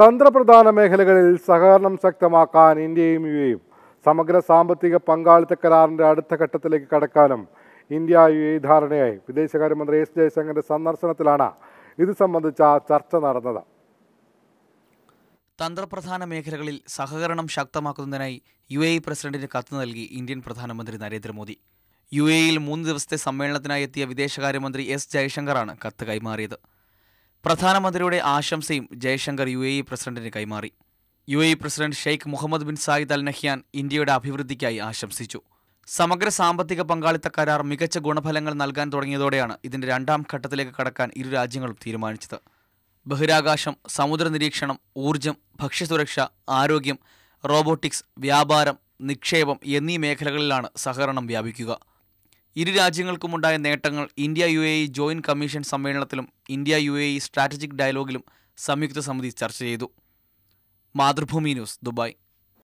തന്ത്രപ്രധാന മേഖലകളിൽ സഹകരണം ശക്തമാക്കാൻ ഇന്ത്യയും യു എയും സമഗ്ര സാമ്പത്തിക പങ്കാളിത്ത കരാറിൻ്റെ അടുത്ത ഘട്ടത്തിലേക്ക് കടക്കാനും ഇന്ത്യ യു എ ധാരണയായി വിദേശകാര്യമന്ത്രി എസ് ജയശങ്കറിൻ്റെ സന്ദർശനത്തിലാണ് ഇത് സംബന്ധിച്ച ചർച്ച നടന്നത് തന്ത്രപ്രധാന മേഖലകളിൽ സഹകരണം ശക്തമാക്കുന്നതിനായി യു എ പ്രസിഡന്റിന് കത്ത് നൽകി ഇന്ത്യൻ പ്രധാനമന്ത്രി നരേന്ദ്രമോദി യു എയിൽ മൂന്ന് ദിവസത്തെ സമ്മേളനത്തിനായി എത്തിയ വിദേശകാര്യമന്ത്രി എസ് ജയശങ്കറാണ് കത്ത് കൈമാറിയത് പ്രധാനമന്ത്രിയുടെ ആശംസയും ജയശങ്കർ യു എ ഇ പ്രസിഡന്റിന് കൈമാറി U A E president Sheikh Mohamed bin Zayed Al Nahyan ഇന്ത്യയുടെ അഭിവൃദ്ധിക്കായി ആശംസിച്ചു സമഗ്ര സാമ്പത്തിക പങ്കാളിത്ത കരാർ മികച്ച ഗുണഫലങ്ങൾ നൽകാൻ തുടങ്ങിയതോടെയാണ് ഇതിന്റെ രണ്ടാം ഘട്ടത്തിലേക്ക് കടക്കാൻ ഇരു രാജ്യങ്ങളും തീരുമാനിച്ചത് ബഹിരാകാശം സമുദ്ര നിരീക്ഷണം ഊർജം ഭക്ഷ്യസുരക്ഷ ആരോഗ്യം റോബോട്ടിക്സ് വ്യാപാരം നിക്ഷേപം എന്നീ മേഖലകളിലാണ് സഹകരണം വ്യാപിക്കുക ഇരു രാജ്യങ്ങൾക്കുമുണ്ടായ നേട്ടങ്ങൾ India U A E joint commission സമ്മേളനത്തിലും India U A E strategic ഡയലോഗിലും സംയുക്ത സമിതി ചർച്ച ചെയ്തു മാതൃഭൂമി ന്യൂസ് ദുബായ്